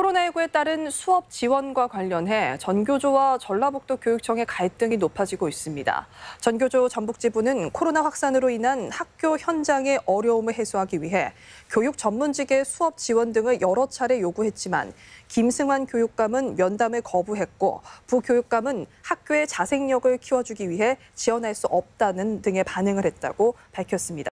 코로나19에 따른 수업 지원과 관련해 전교조와 전라북도 교육청의 갈등이 높아지고 있습니다. 전교조 전북지부는 코로나 확산으로 인한 학교 현장의 어려움을 해소하기 위해 교육 전문직의 수업 지원 등을 여러 차례 요구했지만 김승환 교육감은 면담을 거부했고 부교육감은 학교의 자생력을 키워주기 위해 지원할 수 없다는 등의 반응을 했다고 밝혔습니다.